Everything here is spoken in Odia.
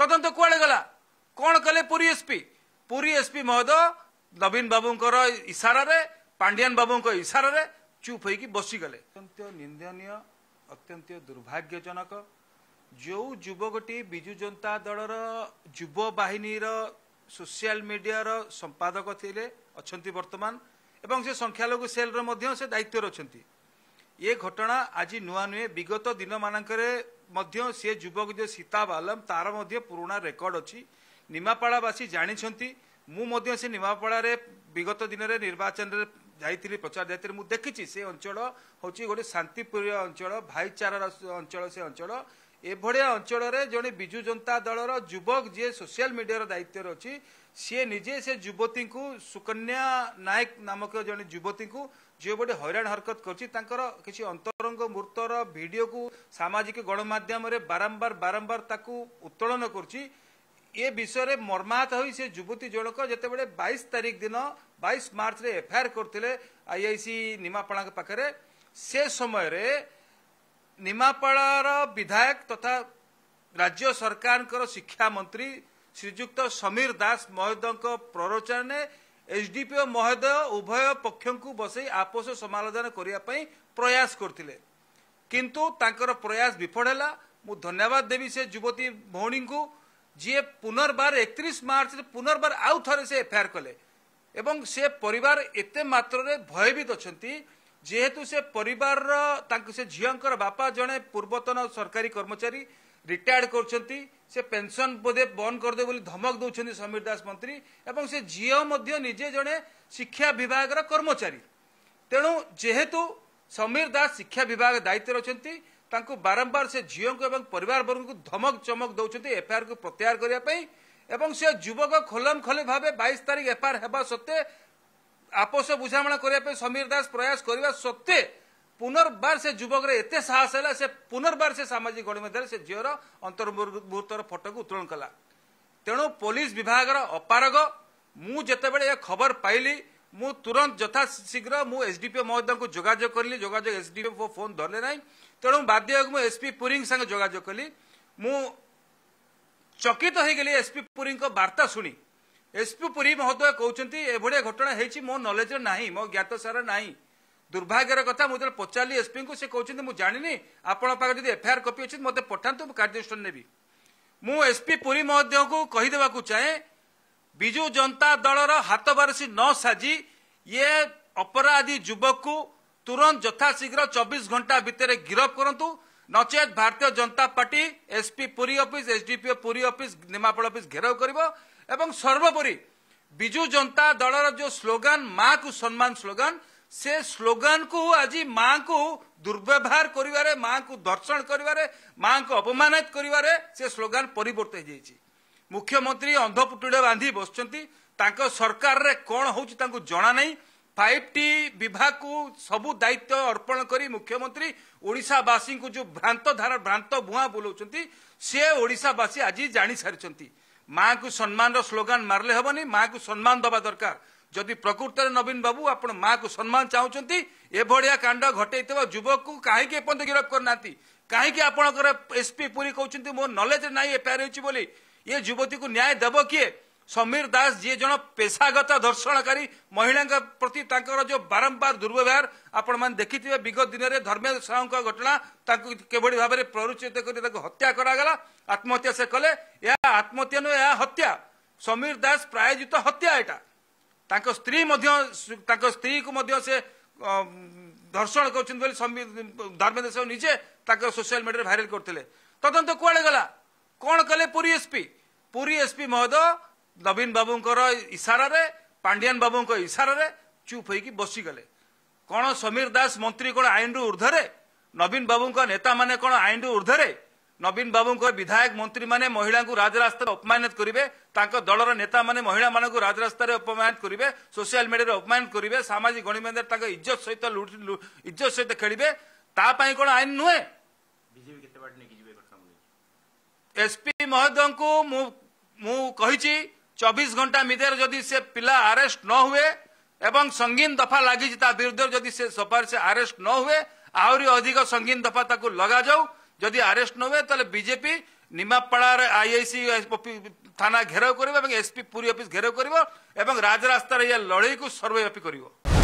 ତଦନ୍ତ କୁଆଡ଼େ ଗଲା କ'ଣ କଲେ ପୁରୀ ଏସ୍ପି ପୁରୀ ଏସ୍ପି ମହୋଦୟ ନବୀନ ବାବୁଙ୍କର ଇସାରାରେ ପାଣ୍ଡିଆନ ବାବୁଙ୍କ ଇସାରାରେ ଚୁପ୍ ହୋଇକି ବସିଗଲେ ଅତ୍ୟନ୍ତ ନିନ୍ଦନୀୟ ଅତ୍ୟନ୍ତ ଦୁର୍ଭାଗ୍ୟଜନକ ଯେଉଁ ଯୁବକଟି ବିଜୁ ଜନତା ଦଳର ଯୁବ ବାହିନୀର ସୋସିଆଲ ମିଡ଼ିଆର ସମ୍ପାଦକ ଥିଲେ ଅଛନ୍ତି ବର୍ତ୍ତମାନ ଏବଂ ସେ ସଂଖ୍ୟାଲଘୁ ସେଲ୍ର ମଧ୍ୟ ସେ ଦାୟିତ୍ୱରେ ଅଛନ୍ତି ଏ ଘଟଣା ଆଜି ନୂଆ ନୁହେଁ ବିଗତ ଦିନମାନଙ୍କରେ ମଧ୍ୟ ସେ ଯୁବକ ଯେ ସୀତା ଆଲମ ତାର ମଧ୍ୟ ପୁରୁଣା ରେକର୍ଡ ଅଛି ନିମାପଡ଼ାବାସୀ ଜାଣିଛନ୍ତି ମୁଁ ମଧ୍ୟ ସେ ନିମାପଡ଼ାରେ ବିଗତ ଦିନରେ ନିର୍ବାଚନରେ ଯାଇଥିଲି ପ୍ରଚାର ଯାଇଥିଲି ମୁଁ ଦେଖିଛି ସେ ଅଞ୍ଚଳ ହେଉଛି ଗୋଟେ ଶାନ୍ତିପ୍ରିୟ ଅଞ୍ଚଳ ଭାଇଚାରାର ଅଞ୍ଚଳ ସେ ଅଞ୍ଚଳ ଏଭଳିଆ ଅଞ୍ଚଳରେ ଜଣେ ବିଜୁ ଜନତା ଦଳର ଯୁବକ ଯିଏ ସୋସିଆଲ ମିଡିଆର ଦାୟିତ୍ୱରେ ଅଛି ସିଏ ନିଜେ ସେ ଯୁବତୀଙ୍କୁ ସୁକନ୍ୟା ନାୟକ ନାମକ ଜଣେ ଯୁବତୀଙ୍କୁ ଯେଉଁଭଳି ହଇରାଣ ହରକତ କରିଛି ତାଙ୍କର କିଛି ଅନ୍ତରଙ୍ଗ ମୃତର ଭିଡ଼ିଓକୁ ସାମାଜିକ ଗଣମାଧ୍ୟମରେ ବାରମ୍ବାର ବାରମ୍ବାର ତାକୁ ଉତ୍ତୋଳନ କରୁଛି ଏ ବିଷୟରେ ମର୍ମାହତ ହୋଇ ସେ ଯୁବତୀ ଜଣକ ଯେତେବେଳେ ବାଇଶ ତାରିଖ ଦିନ ବାଇଶ ମାର୍ଚ୍ଚରେ ଏଫଆଇଆର କରିଥିଲେ ଆଇଆଇସି ନିମାପଣାଙ୍କ ପାଖରେ ସେ ସମୟରେ ନିମାପଡ଼ାର ବିଧାୟକ ତଥା ରାଜ୍ୟ ସରକାରଙ୍କର ଶିକ୍ଷାମନ୍ତ୍ରୀ ଶ୍ରୀଯୁକ୍ତ ସମୀର ଦାସ ମହୋଦୟଙ୍କ ପ୍ରରୋଚନାରେ ଏଚ୍ଡିପିଓ ମହୋଦୟ ଉଭୟ ପକ୍ଷଙ୍କୁ ବସାଇ ଆପୋଷ ସମାଲୋଚନା କରିବା ପାଇଁ ପ୍ରୟାସ କରିଥିଲେ କିନ୍ତୁ ତାଙ୍କର ପ୍ରୟାସ ବିଫଳ ହେଲା ମୁଁ ଧନ୍ୟବାଦ ଦେବି ସେ ଯୁବତୀ ଭଉଣୀଙ୍କୁ ଯିଏ ପୁନର୍ବାର ଏକତିରିଶ ମାର୍ଚ୍ଚରେ ପୁନର୍ବାର ଆଉ ଥରେ ସେ ଏଫଆଇଆର୍ କଲେ ଏବଂ ସେ ପରିବାର ଏତେ ମାତ୍ରାରେ ଭୟଭୀତ ଅଛନ୍ତି ଯେହେତୁ ସେ ପରିବାରର ତାଙ୍କ ସେ ଝିଅଙ୍କର ବାପା ଜଣେ ପୂର୍ବତନ ସରକାରୀ କର୍ମଚାରୀ ରିଟାୟାର୍ଡ କରୁଛନ୍ତି ସେ ପେନ୍ସନ୍ ବୋଧେ ବନ୍ଦ କରିଦେବେ ବୋଲି ଧମକ ଦେଉଛନ୍ତି ସମୀର ଦାସ ମନ୍ତ୍ରୀ ଏବଂ ସେ ଝିଅ ମଧ୍ୟ ନିଜେ ଜଣେ ଶିକ୍ଷା ବିଭାଗର କର୍ମଚାରୀ ତେଣୁ ଯେହେତୁ ସମୀର ଦାସ ଶିକ୍ଷା ବିଭାଗ ଦାୟିତ୍ୱରେ ଅଛନ୍ତି ତାଙ୍କୁ ବାରମ୍ବାର ସେ ଝିଅଙ୍କୁ ଏବଂ ପରିବାରବର୍ଗଙ୍କୁ ଧମକ ଚମକ ଦେଉଛନ୍ତି ଏଫ୍ଆଇଆର୍କୁ ପ୍ରତ୍ୟାହାର କରିବା ପାଇଁ ଏବଂ ସେ ଯୁବକ ଖୋଲମ ଖୋଲି ଭାବେ ବାଇଶ ତାରିଖ ଏଫ୍ଆଇଆର୍ ହେବା ସତ୍ତ୍ୱେ আপোষ ବୁଝାମଣା କରିବା ପାଇଁ ସମୀର ଦାସ ପ୍ରୟାସ କରିବା ସତ୍ତ୍ୱେ ପୁନର୍ବାର ସେ ଯୁବକରେ ଏତେ ସାହସ ହେଲା ସେ ପୁନର୍ବାର ସେ ସାମାଜିକ ଗଣମାଧ୍ୟମରେ ସେ ଝିଅର ଅନ୍ତର୍ମୁହୂର୍ତ୍ତର ଫଟୋକୁ ଉତ୍ତୋଳନ କଲା ତେଣୁ ପୋଲିସ ବିଭାଗର ଅପାରଗ ମୁଁ ଯେତେବେଳେ ଏ ଖବର ପାଇଲି ମୁଁ ତୁରନ୍ତ ଯଥାଶୀଘ୍ର ମୁଁ ଏସ୍ଡିପିଓ ମହୋଦୟଙ୍କୁ ଯୋଗାଯୋଗ କଲି ଯୋଗାଯୋଗ ଏସ୍ଡିପିଓ ଫୋନ୍ ଧରିଲେ ନାହିଁ ତେଣୁ ବାଧ୍ୟ ହେବାକୁ ମୁଁ ଏସ୍ପି ପୁରୀଙ୍କ ସାଙ୍ଗେ ଯୋଗାଯୋଗ କଲି ମୁଁ ଚକିତ ହୋଇଗଲି ଏସ୍ପି ପୁରୀଙ୍କ ବାର୍ତ୍ତା ଶୁଣି ଏସ୍ପି ପୁରୀ ମହୋଦୟ କହୁଛନ୍ତି ଏଭଳିଆ ଘଟଣା ହେଇଛି ମୋ ନଲେଜରେ ନାହିଁ ମୋ ଜ୍ଞାତ ସାର ନାହିଁ ଦୁର୍ଭାଗ୍ୟର କଥା ମୁଁ ଯେତେବେଳେ ପଚାରିଲି ଏସ୍ପିଙ୍କୁ ସେ କହୁଛନ୍ତି ମୁଁ ଜାଣିନି ଆପଣଙ୍କ ପାଖରେ ଯଦି ଏଫ୍ଆଇଆର୍ କପି ଅଛି ମୋତେ ପଠାନ୍ତୁ ମୁଁ କାର୍ଯ୍ୟାନୁଷ୍ଠାନ ନେବି ମୁଁ ଏସ୍ପି ପୁରୀ ମହୋଦୟଙ୍କୁ କହିଦେବାକୁ ଚାହେଁ ବିଜୁ ଜନତା ଦଳର ହାତ ବାରସି ନ ସାଜି ଇଏ ଅପରାଧୀ ଯୁବକକୁ ତୁରନ୍ତ ଯଥାଶୀଘ୍ର ଚବିଶ ଘଣ୍ଟା ଭିତରେ ଗିରଫ କରନ୍ତୁ ନଚେତ Bharatiya Janata party SP Puri office SDPO Puri office Nimapada office ଘେରାଉ କରିବ ଏବଂ ସର୍ବୋପରି ବିଜୁ ଜନତା ଦଳର ଯେଉଁ ସ୍ଲୋଗାନ ମାଆକୁ ସମ୍ମାନ ସ୍ଲୋଗାନ ସେ ସ୍ଲୋଗାନକୁ ଆଜି ମାଙ୍କୁ ଦୁର୍ବ୍ୟବହାର କରିବାରେ ମାଙ୍କୁ ଦର୍ଶନ କରିବାରେ ମାଙ୍କୁ ଅପମାନିତ କରିବାରେ ସେ ସ୍ଲୋଗାନ ପରିବର୍ତ୍ତ ହୋଇଯାଇଛି ମୁଖ୍ୟମନ୍ତ୍ରୀ ଅନ୍ଧପୁଟୁଡ଼ିଆ ବାନ୍ଧି ବସିଛନ୍ତି ତାଙ୍କ ସରକାରରେ କ'ଣ ହେଉଛି ତାଙ୍କୁ ଜଣା ଫାଇଭ ଟି ବିଭାଗକୁ ସବୁ ଦାୟିତ୍ୱ ଅର୍ପଣ କରି ମୁଖ୍ୟମନ୍ତ୍ରୀ ଓଡ଼ିଶାବାସୀଙ୍କୁ ଯେଉଁ ଭ୍ରାନ୍ତ ଧାରା ଭ୍ରାନ୍ତ ଭୂଆଁ ବୁଲାଉଛନ୍ତି ସେ ଓଡ଼ିଶାବାସୀ ଆଜି ଜାଣିସାରିଛନ୍ତି ମାଆଙ୍କୁ ସମ୍ମାନର ସ୍ଲୋଗାନ ମାରିଲେ ହେବନି ମାଆଙ୍କୁ ସମ୍ମାନ ଦେବା ଦରକାର ଯଦି ପ୍ରକୃତରେ ନବୀନ ବାବୁ ଆପଣ ମାଆକୁ ସମ୍ମାନ ଚାହୁଁଛନ୍ତି ଏଭଳିଆ କାଣ୍ଡ ଘଟେଇଥିବା ଯୁବକକୁ କାହିଁକି ଏପର୍ଯ୍ୟନ୍ତ ଗିରଫ କରିନାହାନ୍ତି କାହିଁକି ଆପଣଙ୍କର ଏସ୍ପି ପୁରୀ କହୁଛନ୍ତି ମୋ ନଲେଜ୍ ନାହିଁ ଏଫଆଇଆର୍ ହେଉଛି ବୋଲି ଏ ଯୁବତୀକୁ ନ୍ୟାୟ ଦେବ କିଏ समीर दास जी जन पेशागत धर्षण धर्षणकारी महिला प्रति जो बारंबार दुर्व्यवहार आपण देखिथे विगत दिन में धर्मेन्द्र साहू घटना किभली भाव में प्ररुचित कर हत्या करागला आत्महत्या से कले यह आत्महत्या नुह यह हत्या समीर दास प्रायोजित तो हत्या यहाँ स्त्री स्त्री को से धर्षण कर धर्मेन्द्र साहू निजे सोशल मीडिया भाइराल करते तदंत कड़े गला कौन कले पुरी एसपी पुरी एसपी महोदय ନବୀନ ବାବୁଙ୍କର ଇସାରାରେ ପାଣ୍ଡିଆନ ବାବୁଙ୍କ ଇସାରାରେ ଚୁପ୍ ହୋଇକି ବସିଗଲେ କ'ଣ ସମୀର ଦାସ ମନ୍ତ୍ରୀ କ'ଣ ଆଇନରୁ ଉର୍ଦ୍ଧ୍ୱରେ ନବୀନ ବାବୁଙ୍କ ନେତାମାନେ କ'ଣ ଆଇନରୁ ଉର୍ଦ୍ଧରେ ନବୀନ ବାବୁଙ୍କ ବିଧାୟକ ମନ୍ତ୍ରୀମାନେ ମହିଳାଙ୍କୁ ରାଜରାସ୍ତାରେ ଅପମାନିତ କରିବେ ତାଙ୍କ ଦଳର ନେତାମାନେ ମହିଳାମାନଙ୍କୁ ରାଜରାସ୍ତାରେ ଅପମାନିତ କରିବେ ସୋସିଆଲ ମିଡ଼ିଆରେ ଅପମାନିତ କରିବେ ସାମାଜିକ ଗଣମାଧ୍ୟମରେ ତାଙ୍କ ଇଜ୍ଜତ ସହିତ ଇଜ୍ଜତ ସହିତ ଖେଳିବେ ତା ପାଇଁ କ'ଣ ଆଇନ ନୁହେଁ ଏସ୍ପି ମହୋଦୟଙ୍କୁ ମୁଁ କହିଛି চবিশ ঘণ্টা মিদের যদি সে পিলা আরেস্ট ন হুয়ে এবং সঙ্গীন দফা লাগিছে তা বিরুদ্ধে যদি সে সফার সে আরেস্ট ন হুয়ে আহরি অধিক সঙ্গীন দফা তাকে লগা যাও যদি আরেস্ট ন হুয়ে তাহলে বিজেপি নিমাপড়ার আইআইসি থানা ঘেরাও করবে এবং এসপি পুরী অফিস ঘেরাও করব এবং রাজরাস্তার ইয়ে লড়াইকে সর্বব্যাপী করব